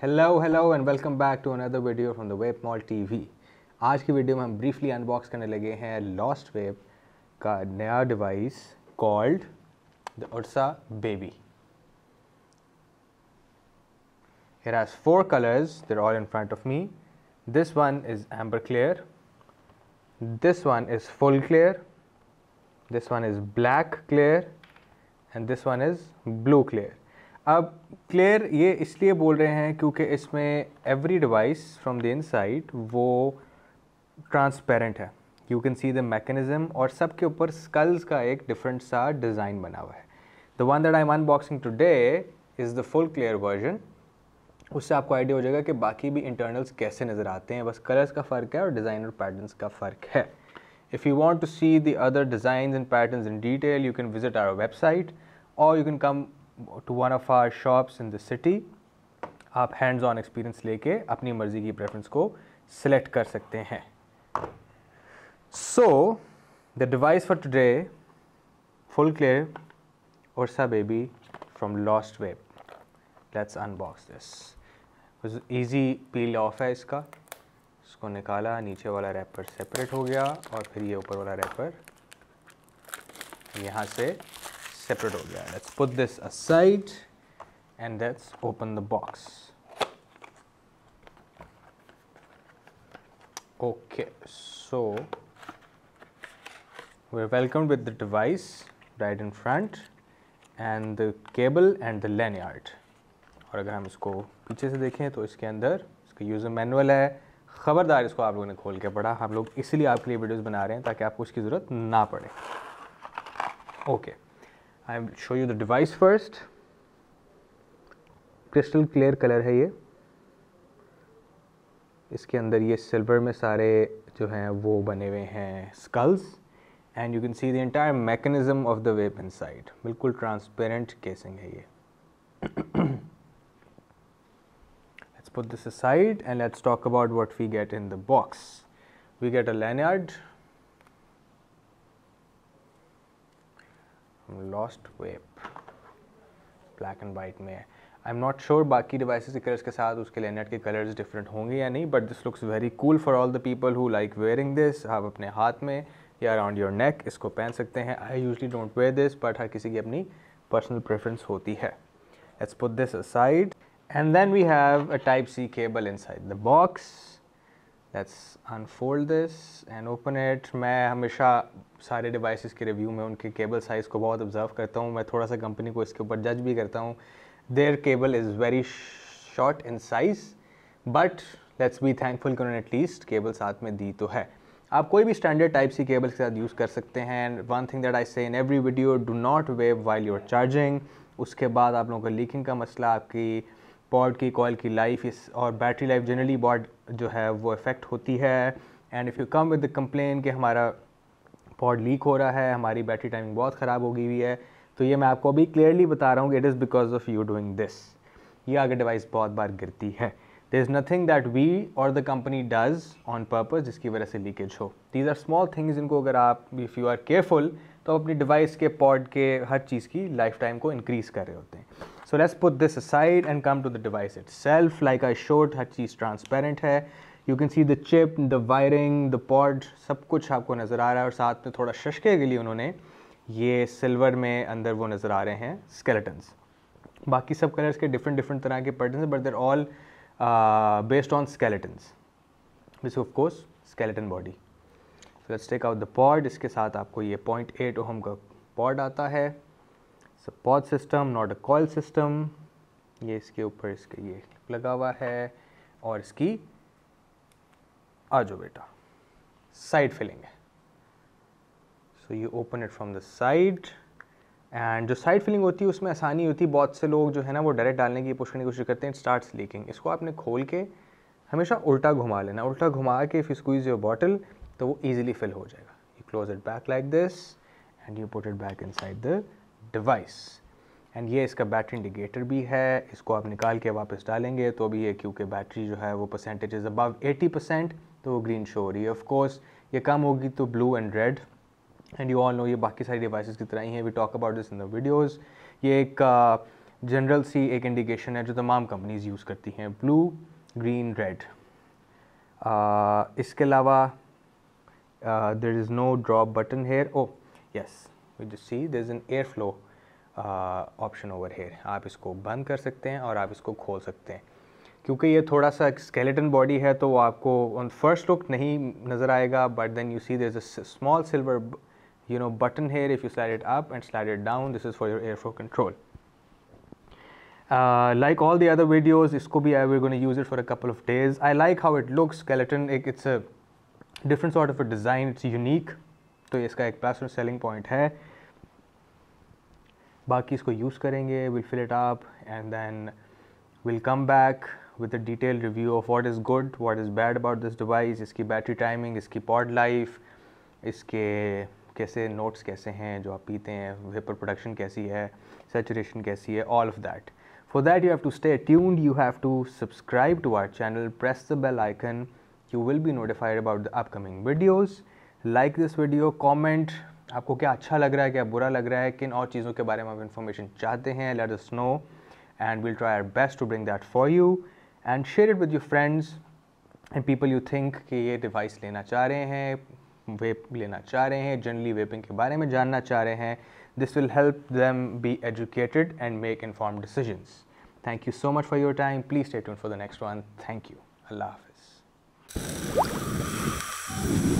Hello hello and welcome back to another video from the web mall TV आज की video में हम briefly unbox करने लगे हैं लॉस्ट वेब का नया device called the Ursa Baby It has four colors, they're all in front of me. This one is amber clear, this one is full clear, this one is black clear, and this one is blue clear. अब clear ये इसलिए बोल रहे हैं क्योंकि इसमें every device from the inside वो transparent है you can see the mechanism और सब के ऊपर स्कल्स का एक डिफरेंट सा डिज़ाइन बना हुआ है the one that I am unboxing today is the full clear version उससे आपको आइडिया हो जाएगा कि बाकी भी इंटरनल्स कैसे नज़र आते हैं बस कलर्स का फ़र्क है और डिज़ाइन और पैटर्न का फ़र्क है if you want to see the other design and pattern in detail you can visit our website और you can come to one of our shops in the city आप हैंड्स ऑन एक्सपीरियंस लेके अपनी मर्ज़ी की preference को select कर सकते हैं so the device for today full clear Ursa Baby from Lost Vape let's unbox this easy peel off है इसका इसको निकाला नीचे वाला रैपर सेपरेट हो गया और फिर ये ऊपर वाला रैपर यहाँ से सेपरेट हो गया let's put this aside and let's open the box okay so we welcome with the device right in front and the cable and the lane और अगर हम इसको पीछे से देखें तो इसके अंदर इसका यूजर मैनुअल है ख़बरदार इसको आप लोगों ने खोल के पढ़ा हम लोग इसलिए आपके लिए वीडियोस बना रहे हैं ताकि आपको उसकी ज़रूरत ना पड़े okay okay. I am show you the device first crystal clear colour है ये इसके अंदर ये सिल्वर में सारे जो हैं वो बने हुए हैं skulls and you can see the entire mechanism of the vape side बिल्कुल ट्रांसपेरेंट केसिंग है ये let's put this aside and let's talk about what we get in the box we get a lanyard Lost Vape black and white में है I am not sure बाकी device के colours के साथ उसके लिए नेट के कलर्स डिफरेंट होंगे या नहीं but this looks very cool for all the people who like wearing this आप अपने हाथ में या अराउंड योर नेक इसको पहन सकते हैं I usually don't wear this but हर किसी की अपनी पर्सनल प्रेफरेंस होती है let's put this aside and then we have a type C cable inside the box let's unfold this and open it मैं हमेशा सारे डिवाइसेस के रिव्यू में उनके केबल साइज़ को बहुत ऑब्जर्व करता हूँ मैं थोड़ा सा कंपनी को इसके ऊपर जज भी करता हूँ their cable is very short in size but let's be thankful कि उन्होंने एटलीस्ट केबल साथ में दी तो है आप कोई भी स्टैंडर्ड टाइप सी केबल के साथ यूज़ कर सकते हैं and one thing that I say in every video do not vape while you're charging उसके बाद आप लोगों का लीकिंग का मसला आपकी पॉड की कॉयल की लाइफ इस और बैटरी लाइफ जनरली बॉड जो है वो इफ़ेक्ट होती है and if you come with the complain कि हमारा पॉड लीक हो रहा है हमारी बैटरी टाइमिंग बहुत ख़राब हो गई हुई है तो ये मैं आपको अभी क्लियरली बता रहा हूँ कि it is because of you doing this ये आगे डिवाइस बहुत बार गिरती है there is nothing that we और the company does on purpose जिसकी वजह से लीकेज हो दीज आर स्मॉल थिंग्स इनको अगर आप इफ़ यू आर केयरफुल तो अपनी डिवाइस के पॉड के हर चीज़ की लाइफ टाइम को इनक्रीज़ कर रहे होते हैं let's put this side and come to the device itself like I short हर चीज़ ट्रांसपेरेंट है you can see the chip the wiring the pod सब कुछ आपको नज़र आ रहा है और साथ में थोड़ा शशके के लिए उन्होंने ये सिल्वर में अंदर वो नज़र आ रहे हैं स्केलेटन्स बाकी सब कलर्स के डिफरेंट डिफरेंट तरह के pattern but there all based on skeletons this of course skeleton body let's take out the pod इसके साथ आपको ये पॉइंट एट ओहम का पॉड आता है it's a pods system not a coil system ये इसके ऊपर इसके ये लगा हुआ है और इसकी आ जाओ बेटा साइड फिलिंग है so you open it from the side and जो साइड फिलिंग होती है उसमें आसानी होती है बहुत से लोग जो है ना वो डायरेक्ट डालने की पुष्ट करने की कोशिश करते हैं स्टार्ट लीकिंग इसको आपने खोल के हमेशा उल्टा घुमा लेना उल्टा घुमा के इफ़ स्क्वीज योर बॉटल तो वो ईजिली फिल हो जाएगा you close it back like this and you put it back inside the device and ये इसका बैटरी इंडिकेटर भी है इसको आप निकाल के वापस डालेंगे तो अभी ये क्योंकि बैटरी जो है वो परसेंटेज इज़ अबव 80 परसेंट तो वो ग्रीन शो हो रही है ऑफ कोर्स ये कम होगी तो blue and red and you all know ये बाकी सारी डिवाइसेस की तरह ही हैं we talk about this in the videos ये एक जनरल uh, सी एक इंडिकेशन है जो तमाम कंपनीज़ यूज़ करती हैं ब्लू ग्रीन रेड इसके अलावा there is no drop button here oh yes with see there's an airflow option over here आप इसको बंद कर सकते हैं और आप इसको खोल सकते हैं क्योंकि ये थोड़ा सा स्केलेटन बॉडी है तो आपको ऑन फर्स्ट लुक नहीं नज़र आएगा but then you see there's a small silver you know button here if you slide it up and slide it down this is for your airflow control like all the other videos इसको भी I we use it for a couple of days I like how it look skeleton एक it's a different sort of a design it's unique तो इसका एक plus selling point है बाकी इसको use करेंगे we'll fill it up and then we'll come back with a detail review of what is good what is bad about this device इसकी battery timing इसकी pod life इसके कैसे notes कैसे हैं जो आप पीते हैं वेपर प्रोडक्शन कैसी है सेचुरेशन कैसी है all of that for that you have to stay tuned you have to subscribe to our channel press the bell icon you will be notified about the upcoming videos like this video comment आपको क्या अच्छा लग रहा है क्या बुरा लग रहा है किन और चीज़ों के बारे में आप इन्फॉर्मेशन चाहते हैं let us know and we'll try our best to bring that for you and share it with your friends and people you think कि ये डिवाइस लेना चाह रहे हैं वेप लेना चाह रहे हैं जनरली वेपिंग के बारे में जानना चाह रहे हैं this will help them be educated and make inform decisions thank you so much for your time please stay tune for the next one thank you अल्लाह हाफिज़